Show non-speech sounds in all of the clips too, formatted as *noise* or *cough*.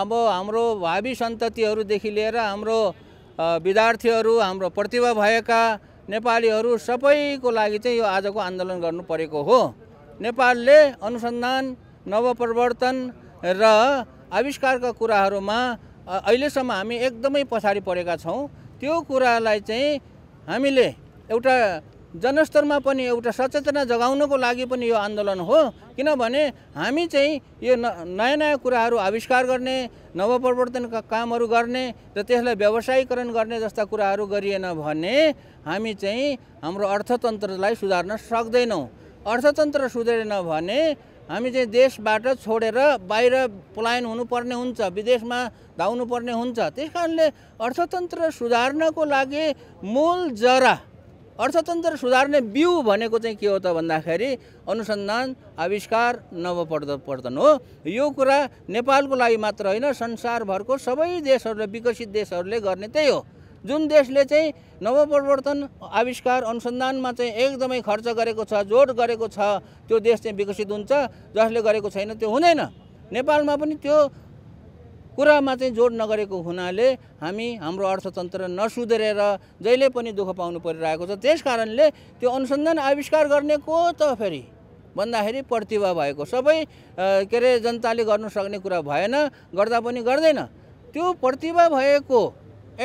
अब हाम्रो भावी सन्ततिहरूदेखि लिएर हाम्रो विद्यार्थीहरू हाम्रो प्रतिभा भएका नेपालीहरू सबैको लागि चाहिँ यो आजको आन्दोलन गर्नु परेको हो नेपालले अनुसन्धान नवप्रवर्तन र आविष्कारका कुराहरूमा अहिलेसम्म हामी एकदमै पछाडि परेका छौँ त्यो कुरालाई चाहिँ हामीले एउटा जनस्तरमा पनि एउटा सचेतना जगाउनको लागि पनि यो आन्दोलन हो किनभने हामी चाहिँ यो नयाँ नयाँ कुराहरू आविष्कार गर्ने नवपरिवर्तनका कामहरू गर्ने र त्यसलाई व्यवसायीकरण गर्ने जस्ता कुराहरू गरिएन भने हामी चाहिँ हाम्रो अर्थतन्त्रलाई सुधार्न सक्दैनौँ अर्थतन्त्र सुधारेन भने हामी चाहिँ देशबाट छोडेर बाहिर पलायन हुनुपर्ने हुन्छ विदेशमा धाउनुपर्ने हुन्छ त्यस कारणले अर्थतन्त्र सुधार्नको लागि मूल जरा अर्थतन्त्र सुधार्ने बिउ भनेको चाहिँ के हो त भन्दाखेरि अनुसन्धान आविष्कार नवपरिवर्तन हो यो कुरा नेपालको लागि मात्र होइन संसारभरको सबै देशहरूले विकसित देशहरूले गर्ने त्यही हो जुन देशले चाहिँ नवपरिवर्तन आविष्कार अनुसन्धानमा चाहिँ एकदमै खर्च गरेको छ जोड गरेको छ त्यो देश चाहिँ विकसित हुन्छ जसले गरेको छैन त्यो हुँदैन नेपालमा पनि त्यो कुरामा चाहिँ जोड नगरेको हुनाले हामी हाम्रो अर्थतन्त्र नसुधरेर जहिले पनि दुःख पाउनु परिरहेको छ त्यस कारणले त्यो अनुसन्धान आविष्कार गर्ने को त फेरि भन्दाखेरि प्रतिभा भएको सबै के अरे जनताले गर्नु सक्ने कुरा भएन गर्दा पनि गर्दैन त्यो प्रतिभा भएको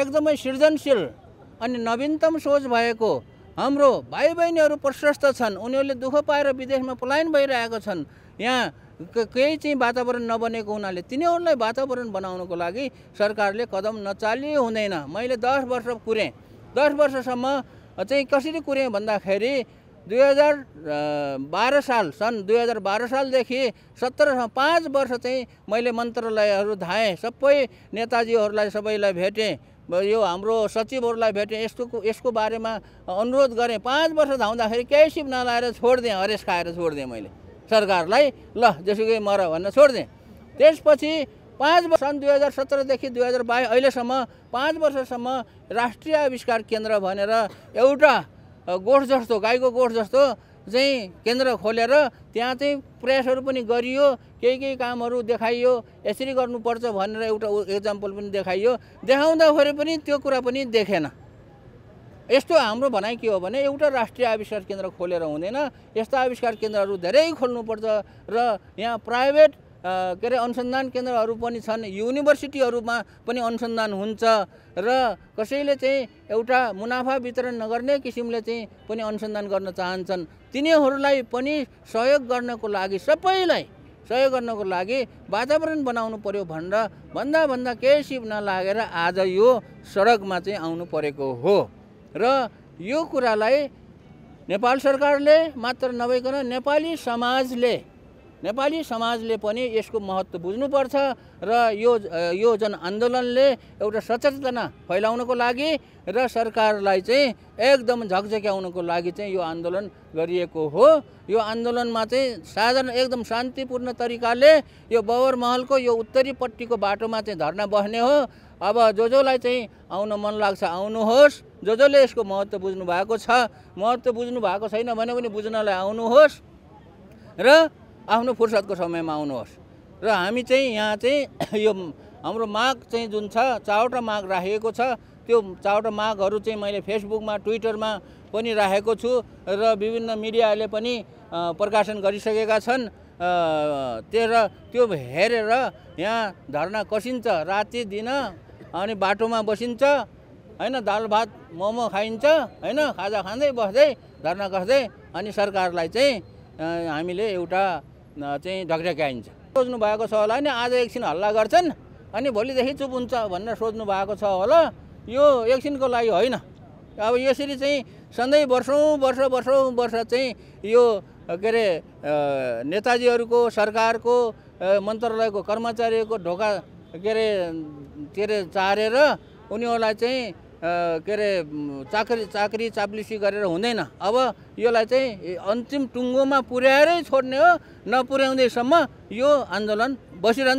एकदमै सृजनशील अनि नवीनतम सोच भएको हाम्रो भाइ बहिनीहरू प्रशस्त छन् उनीहरूले दुःख पाएर विदेशमा पलायन भइरहेका छन् यहाँ केही चाहिँ वातावरण नबनेको हुनाले तिनीहरूलाई वातावरण बनाउनको लागि सरकारले कदम नचाली हुँदैन मैले दस वर्ष कुरेँ दस वर्षसम्म चाहिँ कसरी कुरेँ भन्दाखेरि दुई हजार बाह्र साल सन् दुई हजार बाह्र सालदेखि सत्रसम्म पाँच वर्ष चाहिँ मैले मन्त्रालयहरू धाएँ सबै नेताजीहरूलाई सबैलाई भेटेँ यो हाम्रो भेटे भेटेँ यसको बारे में अनुरोध करें पाँच वर्ष धाउँदाखेरि केही सिप छोड़ छोडिदिएँ हरेस खाएर छोडिदिएँ मैले सरकारलाई ल जेसुकै मर भन्न छोडिदिएँ त्यसपछि पांच वर्ष सन् दुई हजार सत्रदेखि दुई हजार बाईस अहिलेसम्म पाँच वर्षसम राष्ट्रीय आविष्कार केन्द्र बने एउटा गोठ जस्तो गाईको गोठ जस्तो चाहिँ केन्द्र खोलेर त्यहाँ चाहिँ प्रयासहरू पनि गरियो केही केही कामहरू देखाइयो यसरी गर्नुपर्छ भनेर एउटा एक्जाम्पल पनि देखाइयो देखाउँदाखेरि पनि त्यो कुरा पनि देखेन यस्तो हाम्रो भनाइ के हो भने एउटा राष्ट्रिय आविष्कार केन्द्र खोलेर हुँदैन यस्ता आविष्कार केन्द्रहरू धेरै खोल्नुपर्छ र यहाँ प्राइभेट के अरे अनुसन्धान केन्द्रहरू पनि छन् युनिभर्सिटीहरूमा पनि अनुसन्धान हुन्छ र कसैले चाहिँ एउटा मुनाफा वितरण नगर्ने किसिमले चाहिँ पनि अनुसन्धान गर्न चाहन्छन् तिनीहरूलाई पनि सहयोग गर्नको लागि सबैलाई सहयोग गर्नको लागि वातावरण बनाउनु पर्यो भनेर भन्दा भन्दा केही सिप नलागेर आज यो सडकमा चाहिँ आउनु परेको हो र यो कुरालाई नेपाल सरकारले मात्र नभइकन नेपाली समाजले नेपाली समाजले पनि यसको महत्त्व बुझ्नुपर्छ र यो यो जनआन्दोलनले एउटा सचेतना फैलाउनको लागि र सरकारलाई चाहिँ एकदम झकझक्याउनको लागि चाहिँ यो आन्दोलन गरिएको हो यो आन्दोलनमा चाहिँ साधारण एकदम शान्तिपूर्ण तरिकाले यो बबर महलको यो उत्तरीपट्टिको बाटोमा चाहिँ धर्ना बस्ने हो अब जो जोलाई चाहिँ आउन मन लाग्छ आउनुहोस् जो जसले यसको महत्त्व बुझ्नु भएको छ महत्त्व बुझ्नु भएको छैन भने पनि बुझ्नलाई आउनुहोस् र आफ्नो फुर्सदको समयमा आउनुहोस् र हामी चाहिँ यहाँ चाहिँ *coughs* यो हाम्रो माग चाहिँ जुन छ चारवटा माग राखिएको छ त्यो चारवटा मागहरू चाहिँ मैले फेसबुकमा ट्विटरमा पनि राखेको छु र विभिन्न मिडियाले पनि प्रकाशन गरिसकेका छन् त्यही त्यो हेरेर यहाँ धर्ना कसिन्छ राति दिन अनि बाटोमा बसिन्छ होइन दाल भात मोमो खाइन्छ होइन खाजा खाँदै बस्दै धर्ना कस्दै अनि सरकारलाई चाहिँ हामीले एउटा चाहिँ ढकढक्याइन्छ सोच्नु भएको छ होला नि आज एकछिन हल्ला गर्छन् अनि भोलिदेखि चुप हुन्छ भनेर सोच्नु भएको छ होला यो एकछिनको लागि होइन अब यसरी चाहिँ सधैँ वर्षौँ वर्ष वर्षौँ वर्ष चाहिँ यो के अरे नेताजीहरूको सरकारको मन्त्रालयको कर्मचारीहरूको ढोका के अरे के अरे चारेर उनीहरूलाई चाहिँ के अरे चाकरी चाकरी चाप्लिसी गरेर हुँदैन अब यसलाई चाहिँ अन्तिम टुङ्गोमा पुर्याएरै छोड्ने हो नपुर्याउँदैसम्म यो आन्दोलन बसिरहन्छ